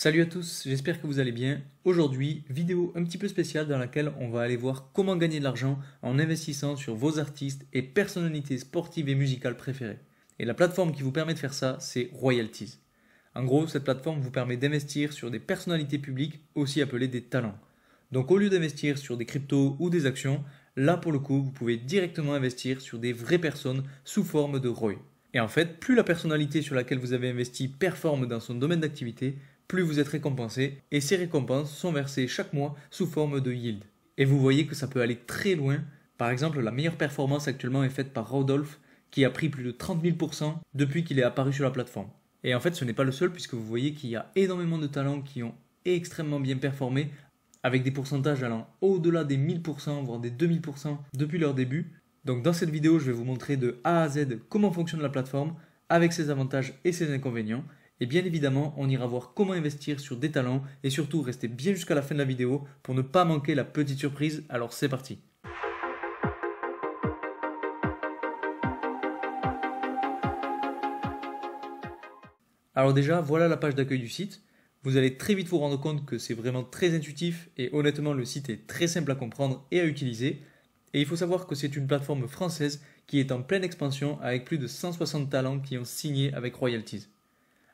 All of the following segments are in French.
Salut à tous, j'espère que vous allez bien. Aujourd'hui, vidéo un petit peu spéciale dans laquelle on va aller voir comment gagner de l'argent en investissant sur vos artistes et personnalités sportives et musicales préférées. Et la plateforme qui vous permet de faire ça, c'est Royalties. En gros, cette plateforme vous permet d'investir sur des personnalités publiques, aussi appelées des talents. Donc au lieu d'investir sur des cryptos ou des actions, là pour le coup, vous pouvez directement investir sur des vraies personnes sous forme de ROI. Et en fait, plus la personnalité sur laquelle vous avez investi performe dans son domaine d'activité, plus vous êtes récompensé, et ces récompenses sont versées chaque mois sous forme de yield. Et vous voyez que ça peut aller très loin. Par exemple, la meilleure performance actuellement est faite par Rodolphe, qui a pris plus de 30 000% depuis qu'il est apparu sur la plateforme. Et en fait, ce n'est pas le seul, puisque vous voyez qu'il y a énormément de talents qui ont extrêmement bien performé, avec des pourcentages allant au-delà des 1000%, voire des 2000% depuis leur début. Donc dans cette vidéo, je vais vous montrer de A à Z comment fonctionne la plateforme, avec ses avantages et ses inconvénients, et bien évidemment, on ira voir comment investir sur des talents et surtout restez bien jusqu'à la fin de la vidéo pour ne pas manquer la petite surprise. Alors c'est parti. Alors déjà, voilà la page d'accueil du site. Vous allez très vite vous rendre compte que c'est vraiment très intuitif et honnêtement le site est très simple à comprendre et à utiliser. Et il faut savoir que c'est une plateforme française qui est en pleine expansion avec plus de 160 talents qui ont signé avec Royalties.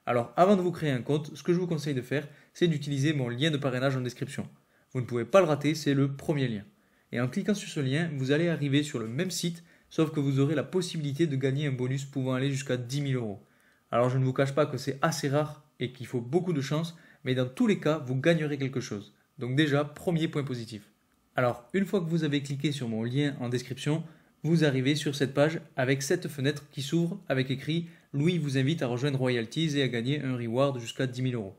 Alors avant de vous créer un compte, ce que je vous conseille de faire, c'est d'utiliser mon lien de parrainage en description. Vous ne pouvez pas le rater, c'est le premier lien. Et en cliquant sur ce lien, vous allez arriver sur le même site, sauf que vous aurez la possibilité de gagner un bonus pouvant aller jusqu'à 10 000 euros. Alors je ne vous cache pas que c'est assez rare et qu'il faut beaucoup de chance, mais dans tous les cas, vous gagnerez quelque chose. Donc déjà, premier point positif. Alors, une fois que vous avez cliqué sur mon lien en description, vous arrivez sur cette page avec cette fenêtre qui s'ouvre avec écrit Louis vous invite à rejoindre Royalties et à gagner un reward jusqu'à 10 000 euros.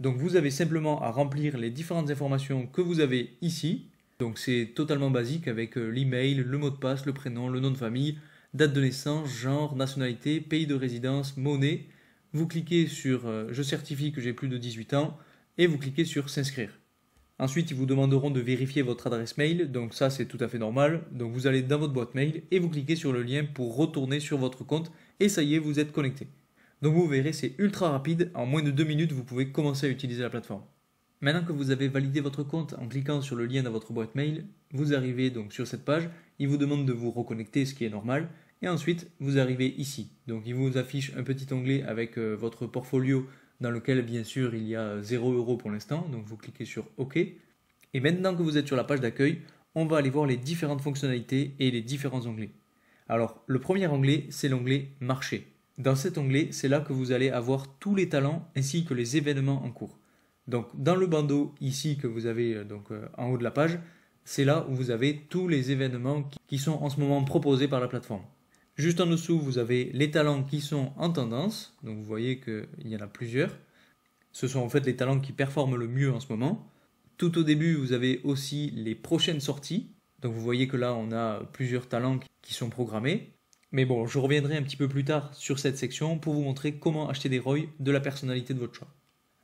Donc vous avez simplement à remplir les différentes informations que vous avez ici. Donc c'est totalement basique avec euh, l'email, le mot de passe, le prénom, le nom de famille, date de naissance, genre, nationalité, pays de résidence, monnaie. Vous cliquez sur euh, Je certifie que j'ai plus de 18 ans et vous cliquez sur S'inscrire. Ensuite, ils vous demanderont de vérifier votre adresse mail, donc ça c'est tout à fait normal. Donc vous allez dans votre boîte mail et vous cliquez sur le lien pour retourner sur votre compte et ça y est, vous êtes connecté. Donc vous verrez, c'est ultra rapide, en moins de deux minutes, vous pouvez commencer à utiliser la plateforme. Maintenant que vous avez validé votre compte en cliquant sur le lien dans votre boîte mail, vous arrivez donc sur cette page, il vous demande de vous reconnecter, ce qui est normal, et ensuite vous arrivez ici. Donc il vous affiche un petit onglet avec euh, votre portfolio dans lequel bien sûr il y a 0 euros pour l'instant, donc vous cliquez sur OK. Et maintenant que vous êtes sur la page d'accueil, on va aller voir les différentes fonctionnalités et les différents onglets. Alors le premier onglet, c'est l'onglet marché. Dans cet onglet, c'est là que vous allez avoir tous les talents ainsi que les événements en cours. Donc dans le bandeau ici que vous avez euh, donc euh, en haut de la page, c'est là où vous avez tous les événements qui sont en ce moment proposés par la plateforme. Juste en dessous, vous avez les talents qui sont en tendance. Donc vous voyez qu'il y en a plusieurs. Ce sont en fait les talents qui performent le mieux en ce moment. Tout au début, vous avez aussi les prochaines sorties. Donc vous voyez que là, on a plusieurs talents qui sont programmés. Mais bon, je reviendrai un petit peu plus tard sur cette section pour vous montrer comment acheter des Roy de la personnalité de votre choix.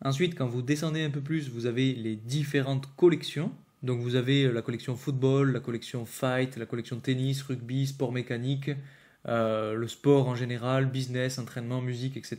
Ensuite, quand vous descendez un peu plus, vous avez les différentes collections. Donc vous avez la collection football, la collection fight, la collection tennis, rugby, sport mécanique, euh, le sport en général, business, entraînement, musique, etc.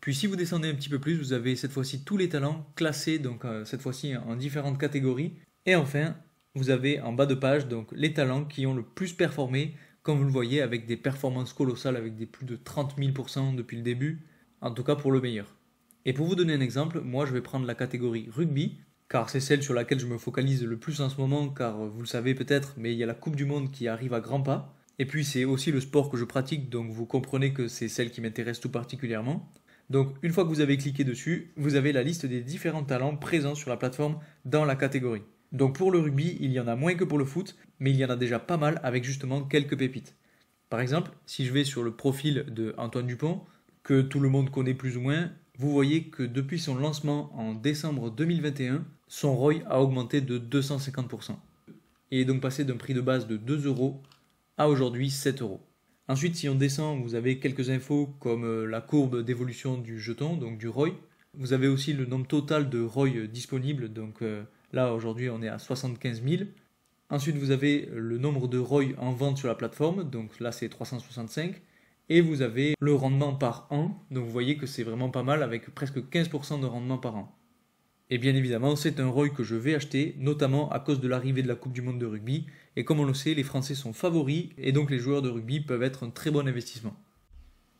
Puis si vous descendez un petit peu plus, vous avez cette fois-ci tous les talents classés, donc euh, cette fois-ci en différentes catégories. Et enfin, vous avez en bas de page donc les talents qui ont le plus performé, comme vous le voyez, avec des performances colossales, avec des plus de 30 000% depuis le début, en tout cas pour le meilleur. Et pour vous donner un exemple, moi je vais prendre la catégorie rugby, car c'est celle sur laquelle je me focalise le plus en ce moment, car euh, vous le savez peut-être, mais il y a la Coupe du Monde qui arrive à grands pas. Et puis c'est aussi le sport que je pratique, donc vous comprenez que c'est celle qui m'intéresse tout particulièrement. Donc une fois que vous avez cliqué dessus, vous avez la liste des différents talents présents sur la plateforme dans la catégorie. Donc pour le rugby, il y en a moins que pour le foot, mais il y en a déjà pas mal avec justement quelques pépites. Par exemple, si je vais sur le profil de Antoine Dupont, que tout le monde connaît plus ou moins, vous voyez que depuis son lancement en décembre 2021, son ROI a augmenté de 250%. Et est donc passé d'un prix de base de 2 euros aujourd'hui 7 euros. Ensuite, si on descend, vous avez quelques infos comme euh, la courbe d'évolution du jeton, donc du ROI. Vous avez aussi le nombre total de ROI disponibles, donc euh, là aujourd'hui on est à 75 000. Ensuite, vous avez le nombre de ROI en vente sur la plateforme, donc là c'est 365. Et vous avez le rendement par an, donc vous voyez que c'est vraiment pas mal avec presque 15% de rendement par an. Et bien évidemment, c'est un ROI que je vais acheter, notamment à cause de l'arrivée de la Coupe du Monde de rugby. Et comme on le sait, les Français sont favoris, et donc les joueurs de rugby peuvent être un très bon investissement.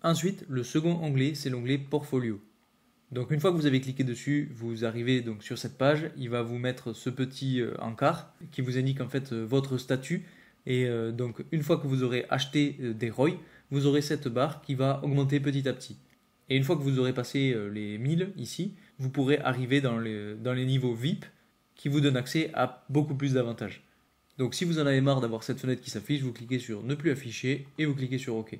Ensuite, le second onglet, c'est l'onglet Portfolio. Donc une fois que vous avez cliqué dessus, vous arrivez donc sur cette page, il va vous mettre ce petit euh, encart qui vous indique en fait euh, votre statut. Et euh, donc une fois que vous aurez acheté des ROI, vous aurez cette barre qui va augmenter petit à petit. Et une fois que vous aurez passé les 1000 ici, vous pourrez arriver dans les, niveaux VIP qui vous donnent accès à beaucoup plus d'avantages. Donc si vous en avez marre d'avoir cette fenêtre qui s'affiche, vous cliquez sur ne plus afficher et vous cliquez sur OK.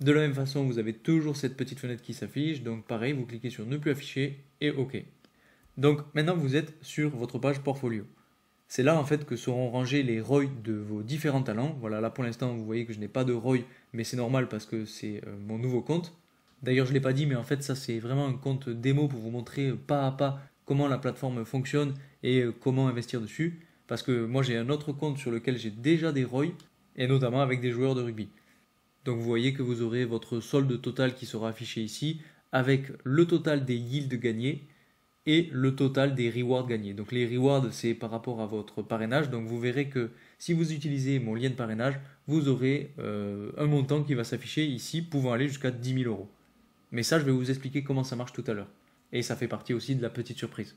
De la même façon, vous avez toujours cette petite fenêtre qui s'affiche, donc pareil, vous cliquez sur ne plus afficher et OK. Donc maintenant vous êtes sur votre page portfolio. C'est là en fait que seront rangés les ROI de vos différents talents. Voilà, là pour l'instant vous voyez que je n'ai pas de ROI, mais c'est normal parce que c'est euh, mon nouveau compte. D'ailleurs, je ne l'ai pas dit, mais en fait, ça, c'est vraiment un compte démo pour vous montrer pas à pas comment la plateforme fonctionne et euh, comment investir dessus. Parce que moi, j'ai un autre compte sur lequel j'ai déjà des ROI, et notamment avec des joueurs de rugby. Donc, vous voyez que vous aurez votre solde total qui sera affiché ici, avec le total des yields gagnés et le total des rewards gagnés. Donc les rewards, c'est par rapport à votre parrainage. Donc vous verrez que si vous utilisez mon lien de parrainage, vous aurez euh, un montant qui va s'afficher ici, pouvant aller jusqu'à 10 000 euros. Mais ça, je vais vous expliquer comment ça marche tout à l'heure. Et ça fait partie aussi de la petite surprise.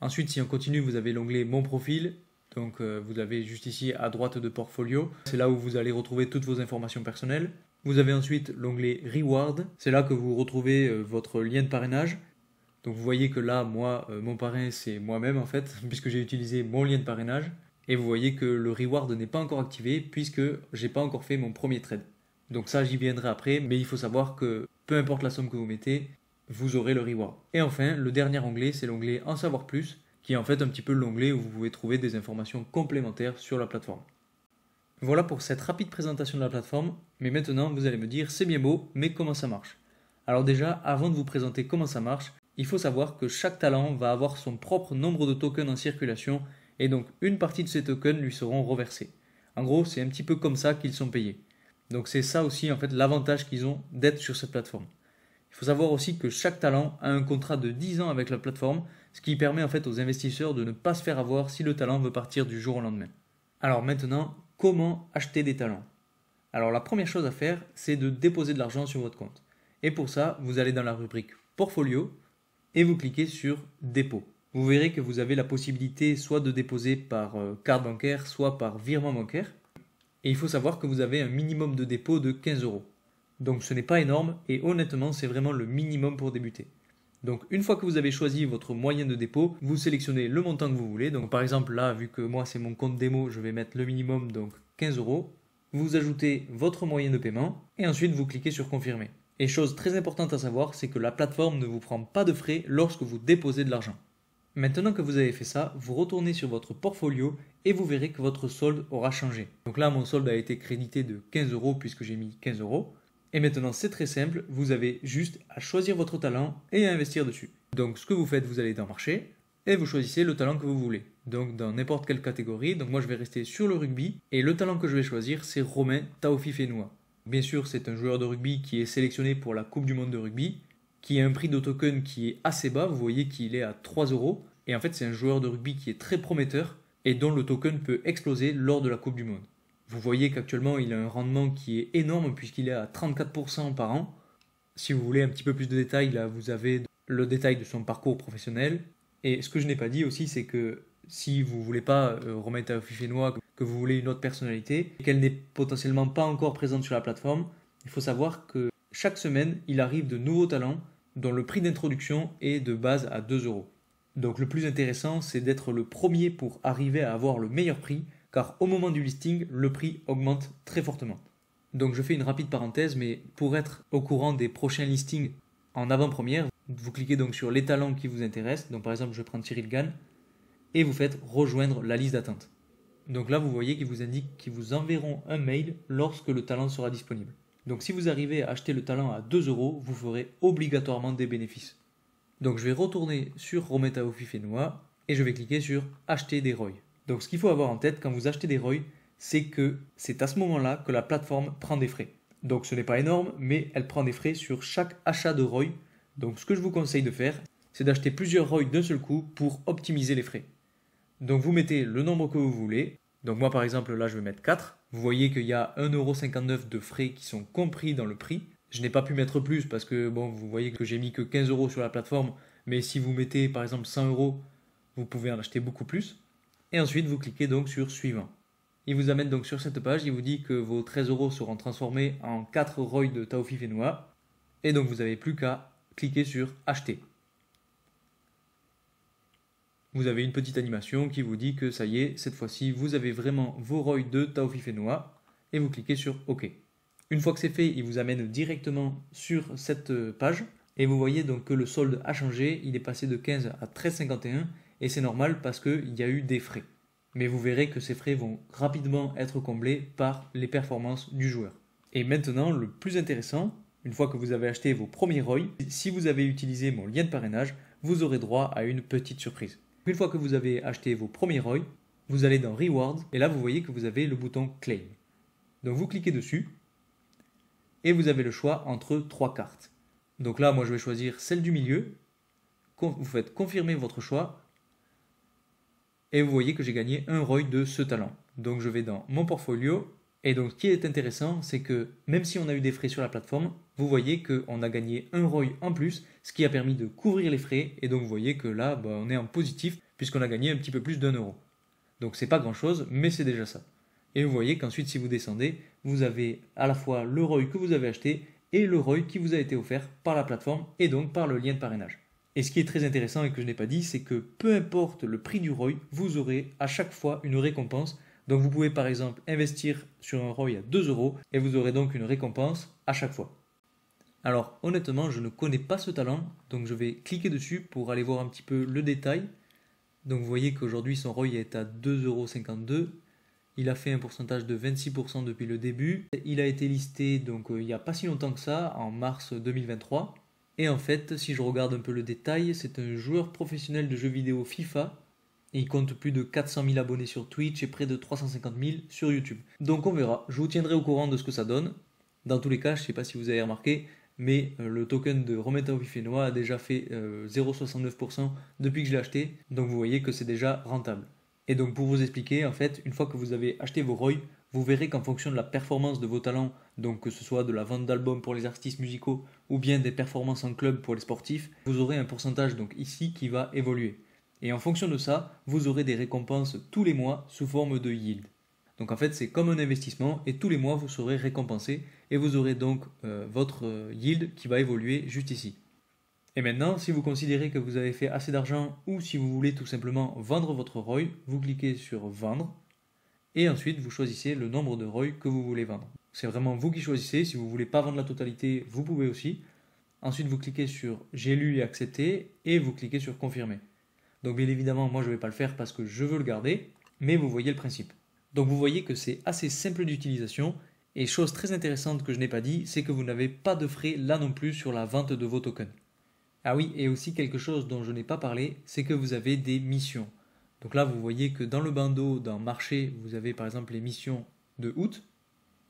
Ensuite, si on continue, vous avez l'onglet Mon profil. Donc, euh, vous avez juste ici à droite de Portfolio. C'est là où vous allez retrouver toutes vos informations personnelles. Vous avez ensuite l'onglet Reward. C'est là que vous retrouvez euh, votre lien de parrainage. Donc, vous voyez que là, moi, euh, mon parrain, c'est moi-même en fait, puisque j'ai utilisé mon lien de parrainage. Et vous voyez que le reward n'est pas encore activé puisque j'ai pas encore fait mon premier trade. Donc ça, j'y viendrai après, mais il faut savoir que peu importe la somme que vous mettez, vous aurez le reward. Et enfin, le dernier onglet, c'est l'onglet En savoir plus, qui est en fait un petit peu l'onglet où vous pouvez trouver des informations complémentaires sur la plateforme. Voilà pour cette rapide présentation de la plateforme, mais maintenant vous allez me dire c'est bien beau, mais comment ça marche Alors déjà, avant de vous présenter comment ça marche, il faut savoir que chaque talent va avoir son propre nombre de tokens en circulation, et donc une partie de ces tokens lui seront reversés. En gros, c'est un petit peu comme ça qu'ils sont payés. Donc c'est ça aussi en fait l'avantage qu'ils ont d'être sur cette plateforme. Il faut savoir aussi que chaque talent a un contrat de 10 ans avec la plateforme, ce qui permet en fait aux investisseurs de ne pas se faire avoir si le talent veut partir du jour au lendemain. Alors maintenant, comment acheter des talents Alors la première chose à faire, c'est de déposer de l'argent sur votre compte. Et pour ça, vous allez dans la rubrique Portfolio et vous cliquez sur Dépôt. Vous verrez que vous avez la possibilité soit de déposer par euh, carte bancaire, soit par virement bancaire et il faut savoir que vous avez un minimum de dépôt de 15 euros. Donc ce n'est pas énorme et honnêtement c'est vraiment le minimum pour débuter. Donc une fois que vous avez choisi votre moyen de dépôt, vous sélectionnez le montant que vous voulez. Donc par exemple là, vu que moi c'est mon compte démo, je vais mettre le minimum, donc 15 euros. Vous ajoutez votre moyen de paiement et ensuite vous cliquez sur confirmer. Et chose très importante à savoir, c'est que la plateforme ne vous prend pas de frais lorsque vous déposez de l'argent. Maintenant que vous avez fait ça, vous retournez sur votre portfolio et vous verrez que votre solde aura changé. Donc là, mon solde a été crédité de 15 euros puisque j'ai mis 15 euros. Et maintenant, c'est très simple, vous avez juste à choisir votre talent et à investir dessus. Donc ce que vous faites, vous allez dans marché et vous choisissez le talent que vous voulez. Donc dans n'importe quelle catégorie, donc moi je vais rester sur le rugby et le talent que je vais choisir, c'est Romain Taofi Fenoua. Bien sûr, c'est un joueur de rugby qui est sélectionné pour la Coupe du monde de rugby qui a un prix token qui est assez bas, vous voyez qu'il est à 3 euros, et en fait c'est un joueur de rugby qui est très prometteur et dont le token peut exploser lors de la Coupe du Monde. Vous voyez qu'actuellement il a un rendement qui est énorme puisqu'il est à 34% par an. Si vous voulez un petit peu plus de détails, là vous avez le détail de son parcours professionnel. Et ce que je n'ai pas dit aussi, c'est que si vous ne voulez pas euh, remettre à fichier que vous voulez une autre personnalité et qu'elle n'est potentiellement pas encore présente sur la plateforme, il faut savoir que chaque semaine, il arrive de nouveaux talents dont le prix d'introduction est de base à 2 euros. Donc le plus intéressant, c'est d'être le premier pour arriver à avoir le meilleur prix, car au moment du listing, le prix augmente très fortement. Donc je fais une rapide parenthèse, mais pour être au courant des prochains listings en avant-première, vous cliquez donc sur les talents qui vous intéressent, donc par exemple je prends Cyril Gann, et vous faites rejoindre la liste d'attente. Donc là vous voyez qu'il vous indique qu'ils vous enverront un mail lorsque le talent sera disponible. Donc si vous arrivez à acheter le talent à 2 euros, vous ferez obligatoirement des bénéfices. Donc je vais retourner sur Rometa Fifenoa et je vais cliquer sur acheter des rois ». Donc ce qu'il faut avoir en tête quand vous achetez des rois, c'est que c'est à ce moment-là que la plateforme prend des frais. Donc ce n'est pas énorme, mais elle prend des frais sur chaque achat de ROI. Donc ce que je vous conseille de faire, c'est d'acheter plusieurs Roy d'un seul coup pour optimiser les frais. Donc vous mettez le nombre que vous voulez. Donc moi par exemple là je vais mettre 4. Vous voyez qu'il y a 1,59€ de frais qui sont compris dans le prix. Je n'ai pas pu mettre plus parce que bon, vous voyez que j'ai mis que 15€ sur la plateforme, mais si vous mettez par exemple 100€, vous pouvez en acheter beaucoup plus. Et ensuite, vous cliquez donc sur suivant. Il vous amène donc sur cette page, il vous dit que vos 13€ seront transformés en 4 Roy de Taofi Fenua. Et donc vous n'avez plus qu'à cliquer sur acheter vous avez une petite animation qui vous dit que ça y est, cette fois-ci, vous avez vraiment vos roy de Noir et vous cliquez sur OK. Une fois que c'est fait, il vous amène directement sur cette euh, page et vous voyez donc que le solde a changé, il est passé de 15 à 13,51 et c'est normal parce qu'il y a eu des frais. Mais vous verrez que ces frais vont rapidement être comblés par les performances du joueur. Et maintenant, le plus intéressant, une fois que vous avez acheté vos premiers ROI, si vous avez utilisé mon lien de parrainage, vous aurez droit à une petite surprise. Une fois que vous avez acheté vos premiers ROI, vous allez dans Rewards et là vous voyez que vous avez le bouton Claim. Donc vous cliquez dessus et vous avez le choix entre trois cartes. Donc là, moi je vais choisir celle du milieu. Vous faites confirmer votre choix et vous voyez que j'ai gagné un ROI de ce talent. Donc je vais dans mon portfolio et donc ce qui est intéressant, c'est que même si on a eu des frais sur la plateforme, vous voyez qu'on a gagné un ROI en plus, ce qui a permis de couvrir les frais, et donc vous voyez que là, bah, on est en positif, puisqu'on a gagné un petit peu plus d'un euro. Donc c'est pas grand-chose, mais c'est déjà ça. Et vous voyez qu'ensuite, si vous descendez, vous avez à la fois le ROI que vous avez acheté et le ROI qui vous a été offert par la plateforme et donc par le lien de parrainage. Et ce qui est très intéressant et que je n'ai pas dit, c'est que peu importe le prix du ROI, vous aurez à chaque fois une récompense. Donc vous pouvez par exemple investir sur un ROI à 2 euros et vous aurez donc une récompense à chaque fois. Alors honnêtement, je ne connais pas ce talent, donc je vais cliquer dessus pour aller voir un petit peu le détail. Donc vous voyez qu'aujourd'hui son ROI est à 2,52€. Il a fait un pourcentage de 26% depuis le début. Il a été listé donc euh, il n'y a pas si longtemps que ça, en mars 2023. Et en fait, si je regarde un peu le détail, c'est un joueur professionnel de jeux vidéo FIFA. il compte plus de 400 000 abonnés sur Twitch et près de 350 000 sur YouTube. Donc on verra, je vous tiendrai au courant de ce que ça donne. Dans tous les cas, je ne sais pas si vous avez remarqué, mais euh, le token de Rometa Obifenoa a déjà fait 0,69% euh, depuis que je l'ai acheté, donc vous voyez que c'est déjà rentable. Et donc pour vous expliquer, en fait, une fois que vous avez acheté vos ROI, vous verrez qu'en fonction de la performance de vos talents, donc que ce soit de la vente d'albums pour les artistes musicaux ou bien des performances en club pour les sportifs, vous aurez un pourcentage donc ici qui va évoluer. Et en fonction de ça, vous aurez des récompenses tous les mois sous forme de yield. Donc en fait, c'est comme un investissement et tous les mois, vous serez récompensé et vous aurez donc euh, votre euh, yield qui va évoluer juste ici. Et maintenant, si vous considérez que vous avez fait assez d'argent ou si vous voulez tout simplement vendre votre ROI, vous cliquez sur Vendre et ensuite vous choisissez le nombre de ROI que vous voulez vendre. C'est vraiment vous qui choisissez. Si vous ne voulez pas vendre la totalité, vous pouvez aussi. Ensuite, vous cliquez sur J'ai lu et accepté et vous cliquez sur Confirmer. Donc bien évidemment, moi je ne vais pas le faire parce que je veux le garder, mais vous voyez le principe. Donc vous voyez que c'est assez simple d'utilisation. Et chose très intéressante que je n'ai pas dit, c'est que vous n'avez pas de frais là non plus sur la vente de vos tokens. Ah oui, et aussi quelque chose dont je n'ai pas parlé, c'est que vous avez des missions. Donc là, vous voyez que dans le bandeau, dans marché, vous avez par exemple les missions de août.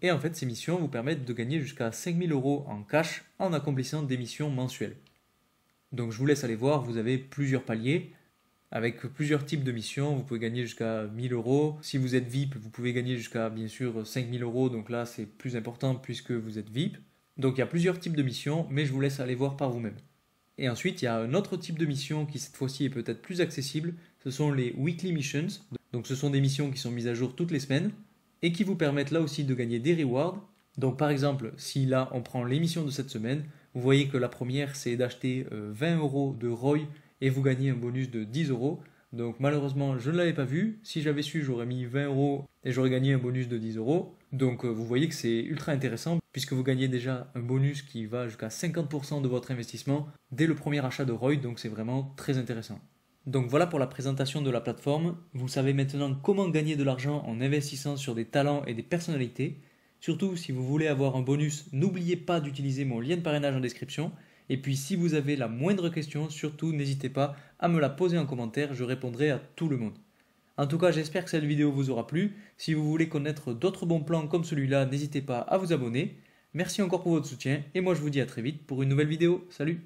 Et en fait, ces missions vous permettent de gagner jusqu'à 5000 euros en cash en accomplissant des missions mensuelles. Donc je vous laisse aller voir, vous avez plusieurs paliers avec plusieurs types de missions. Vous pouvez gagner jusqu'à 1000 euros. Si vous êtes VIP, vous pouvez gagner jusqu'à bien sûr 5000 euros. Donc là, c'est plus important puisque vous êtes VIP. Donc il y a plusieurs types de missions, mais je vous laisse aller voir par vous-même. Et ensuite, il y a un autre type de mission qui cette fois-ci est peut-être plus accessible. Ce sont les weekly missions. Donc ce sont des missions qui sont mises à jour toutes les semaines et qui vous permettent là aussi de gagner des rewards. Donc par exemple, si là on prend l'émission de cette semaine, vous voyez que la première c'est d'acheter 20 euh, euros de Roy et vous gagnez un bonus de 10 euros. Donc malheureusement, je ne l'avais pas vu. Si j'avais su, j'aurais mis 20 euros et j'aurais gagné un bonus de 10 euros. Donc euh, vous voyez que c'est ultra intéressant puisque vous gagnez déjà un bonus qui va jusqu'à 50% de votre investissement dès le premier achat de Roy. Donc c'est vraiment très intéressant. Donc voilà pour la présentation de la plateforme. Vous savez maintenant comment gagner de l'argent en investissant sur des talents et des personnalités. Surtout, si vous voulez avoir un bonus, n'oubliez pas d'utiliser mon lien de parrainage en description. Et puis si vous avez la moindre question, surtout n'hésitez pas à me la poser en commentaire, je répondrai à tout le monde. En tout cas, j'espère que cette vidéo vous aura plu. Si vous voulez connaître d'autres bons plans comme celui-là, n'hésitez pas à vous abonner. Merci encore pour votre soutien et moi je vous dis à très vite pour une nouvelle vidéo. Salut